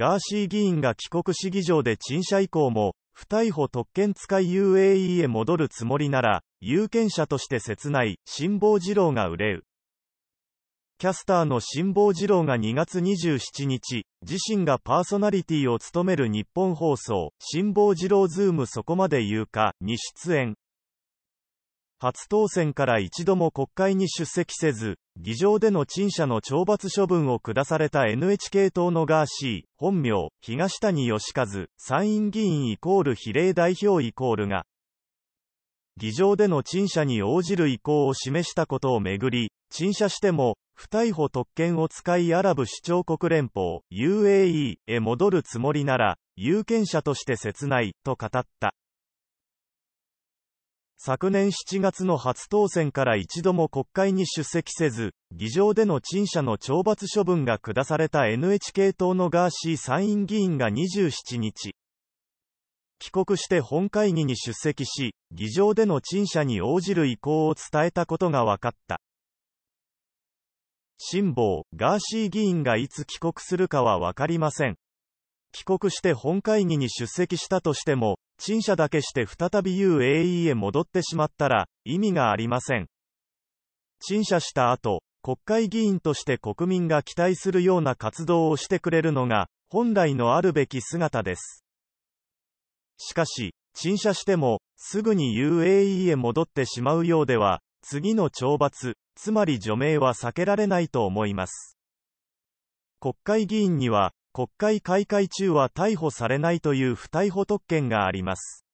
ガーシー議員が帰国市議場で陳謝以降も、不逮捕特権使い UAE へ戻るつもりなら、有権者として切ない、辛抱二郎が憂う。キャスターの辛抱二郎が2月27日、自身がパーソナリティを務める日本放送、辛抱二郎ズームそこまで言うか、に出演。初当選から一度も国会に出席せず、議場での陳謝の懲罰処分を下された NHK 党のガーシー、本名、東谷義和、参院議員イコール比例代表イコールが、議場での陳謝に応じる意向を示したことをめぐり、陳謝しても、不逮捕特権を使いアラブ首長国連邦 UAE へ戻るつもりなら、有権者として切ない、と語った。昨年7月の初当選から一度も国会に出席せず、議場での陳謝の懲罰処分が下された NHK 党のガーシー参院議員が27日、帰国して本会議に出席し、議場での陳謝に応じる意向を伝えたことが分かった。辛抱、ガーシー議員がいつ帰国するかは分かりません。帰国して本会議に出席したとしても、陳謝だけして再び UAE へ戻ってしまったら、意味がありません。陳謝した後、国会議員として国民が期待するような活動をしてくれるのが、本来のあるべき姿です。しかし、陳謝しても、すぐに UAE へ戻ってしまうようでは、次の懲罰、つまり除名は避けられないと思います。国会議員には、国会開会中は逮捕されないという不逮捕特権があります。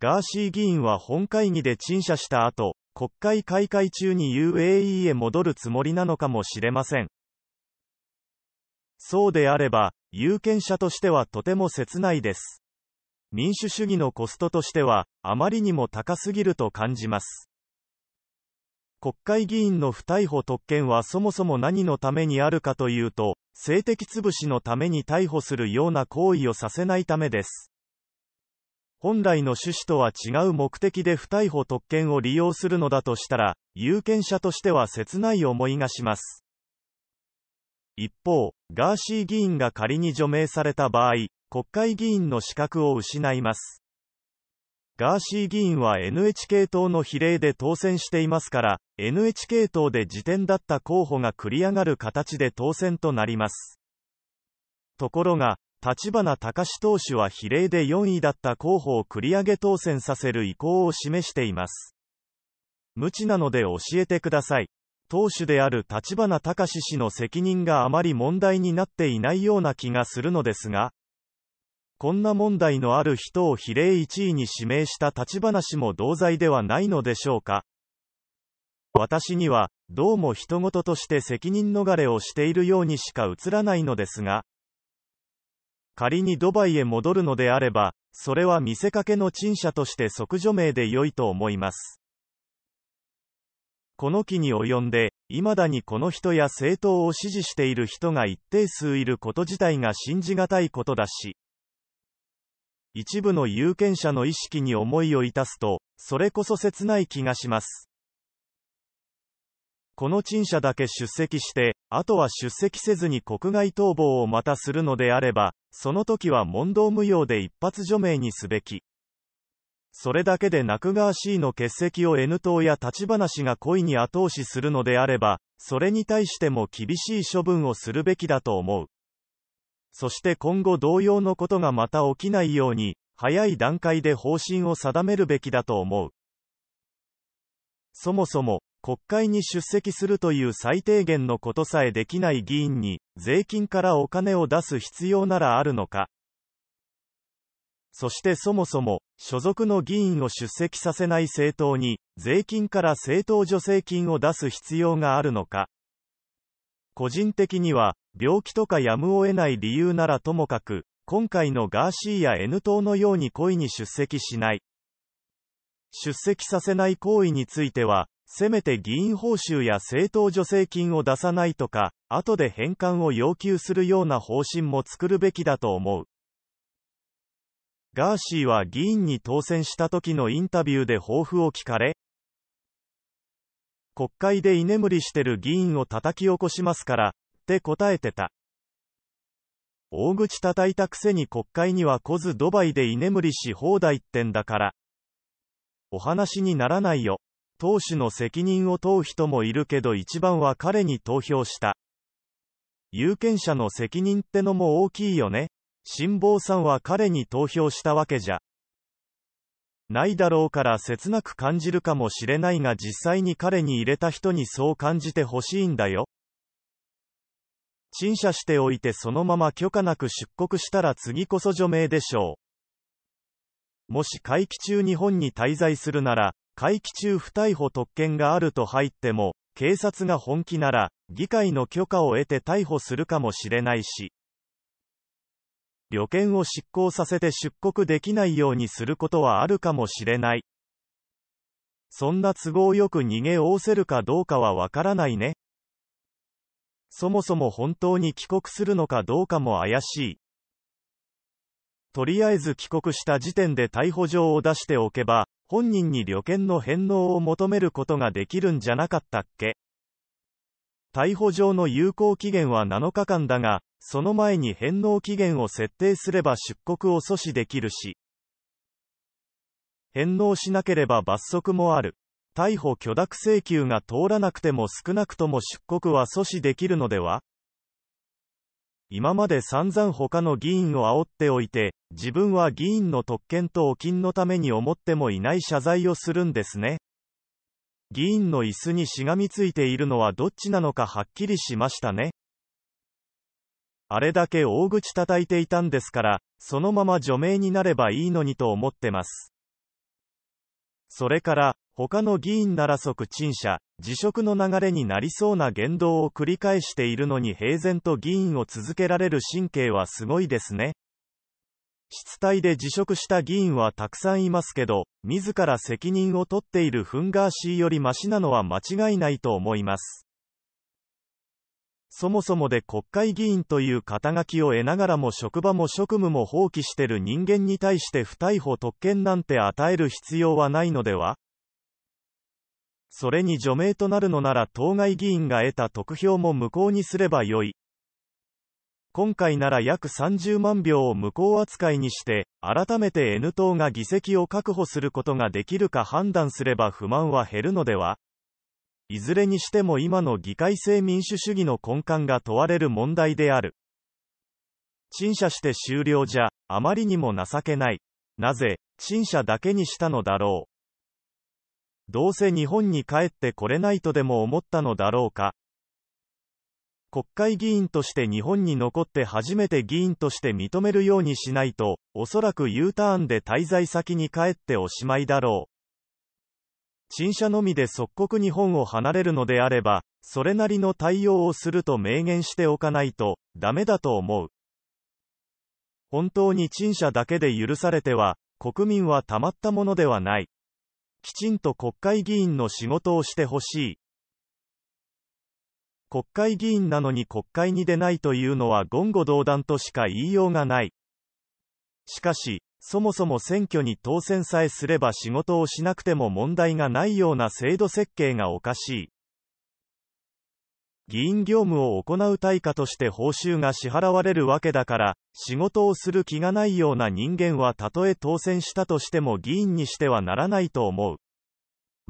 ガーシー議員は本会議で陳謝した後、国会開会中に UAE へ戻るつもりなのかもしれません。そうであれば、有権者としてはとても切ないです。民主主義のコストとしては、あまりにも高すぎると感じます。国会議員の不逮捕特権はそもそも何のためにあるかというと、性的潰しのために逮捕するような行為をさせないためです。本来の趣旨とは違う目的で不逮捕特権を利用するのだとしたら、有権者としては切ない思いがします。一方、ガーシー議員が仮に除名された場合、国会議員の資格を失います。ガーシー議員は NHK 党の比例で当選していますから、NHK 党で辞典だった候補が繰り上がる形で当選となります。ところが、立花隆党首は比例で4位だった候補を繰り上げ当選させる意向を示しています。無知なので教えてください。党首である立花隆氏の責任があまり問題になっていないような気がするのですが、こんな問題のある人を比例1位に指名した立ち話も同罪ではないのでしょうか。私には、どうも人事として責任逃れをしているようにしか映らないのですが、仮にドバイへ戻るのであれば、それは見せかけの陳謝として即除名で良いと思います。この期に及んで、未だにこの人や政党を支持している人が一定数いること自体が信じがたいことだし、一部の有権者の意識に思いを致すと、それこそ切ない気がします。この陳謝だけ出席して、あとは出席せずに国外逃亡をまたするのであれば、その時は問答無用で一発除名にすべき。それだけで泣くがの欠席を N 党や立ち話が故意に後押しするのであれば、それに対しても厳しい処分をするべきだと思う。そして今後同様のことがまた起きないように、早い段階で方針を定めるべきだと思う。そもそも、国会に出席するという最低限のことさえできない議員に、税金からお金を出す必要ならあるのか。そしてそもそも、所属の議員を出席させない政党に、税金から政党助成金を出す必要があるのか。個人的には、病気とかやむを得ない理由ならともかく、今回のガーシーや N 党のように故意に出席しない。出席させない行為については、せめて議員報酬や政党助成金を出さないとか、後で返還を要求するような方針も作るべきだと思う。ガーシーは議員に当選した時のインタビューで抱負を聞かれ、国会で居眠りしてる議員を叩き起こしますから、って答えてた。大口叩いたくせに国会には来ずドバイで居眠りし放題ってんだから。お話にならないよ。党首の責任を問う人もいるけど一番は彼に投票した。有権者の責任ってのも大きいよね。辛坊さんは彼に投票したわけじゃ。ないだろうから切なく感じるかもしれないが実際に彼に入れた人にそう感じてほしいんだよ。陳謝しておいてそのまま許可なく出国したら次こそ除名でしょう。もし会期中日本に滞在するなら、会期中不逮捕特権があると入っても、警察が本気なら、議会の許可を得て逮捕するかもしれないし。旅券を失効させて出国できないようにすることはあるかもしれない。そんな都合よく逃げおおせるかどうかはわからないね。そもそも本当に帰国するのかどうかも怪しい。とりあえず帰国した時点で逮捕状を出しておけば、本人に旅券の返納を求めることができるんじゃなかったっけ逮捕状の有効期限は7日間だが、その前に返納期限を設定すれば出国を阻止できるし、返納しなければ罰則もある。逮捕許諾請求が通らなくても少なくとも出国は阻止できるのでは今まで散々他の議員を煽っておいて、自分は議員の特権とお金のために思ってもいない謝罪をするんですね。議員の椅子にしがみついているのはどっちなのかはっきりしましたね。あれだけ大口叩いていたんですから、そのまま除名になればいいのにと思ってます。それから、他の議員なら即陳謝、辞職の流れになりそうな言動を繰り返しているのに平然と議員を続けられる神経はすごいですね。失態で辞職した議員はたくさんいますけど、自ら責任を取っているフンガーシーよりマシなのは間違いないと思います。そもそもで国会議員という肩書きを得ながらも職場も職務も放棄してる人間に対して不逮捕特権なんて与える必要はないのではそれに除名となるのなら当該議員が得た得票も無効にすればよい。今回なら約30万票を無効扱いにして、改めて N 党が議席を確保することができるか判断すれば不満は減るのではいずれにしても今の議会制民主主義の根幹が問われる問題である。陳謝して終了じゃ、あまりにも情けない。なぜ、陳謝だけにしたのだろう。どうせ日本に帰ってこれないとでも思ったのだろうか。国会議員として日本に残って初めて議員として認めるようにしないと、おそらく U ターンで滞在先に帰っておしまいだろう。陳謝のみで即刻日本を離れるのであれば、それなりの対応をすると明言しておかないと、ダメだと思う。本当に陳謝だけで許されては、国民はたまったものではない。きちんと国会議員の仕事をしてほしい。国会議員なのに国会に出ないというのは言語道断としか言いようがない。しかし、そもそも選挙に当選さえすれば仕事をしなくても問題がないような制度設計がおかしい。議員業務を行う対価として報酬が支払われるわけだから、仕事をする気がないような人間はたとえ当選したとしても議員にしてはならないと思う。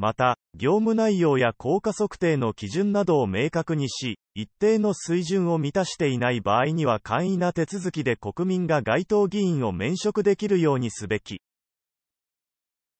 また、業務内容や効果測定の基準などを明確にし、一定の水準を満たしていない場合には簡易な手続きで国民が該当議員を免職できるようにすべき。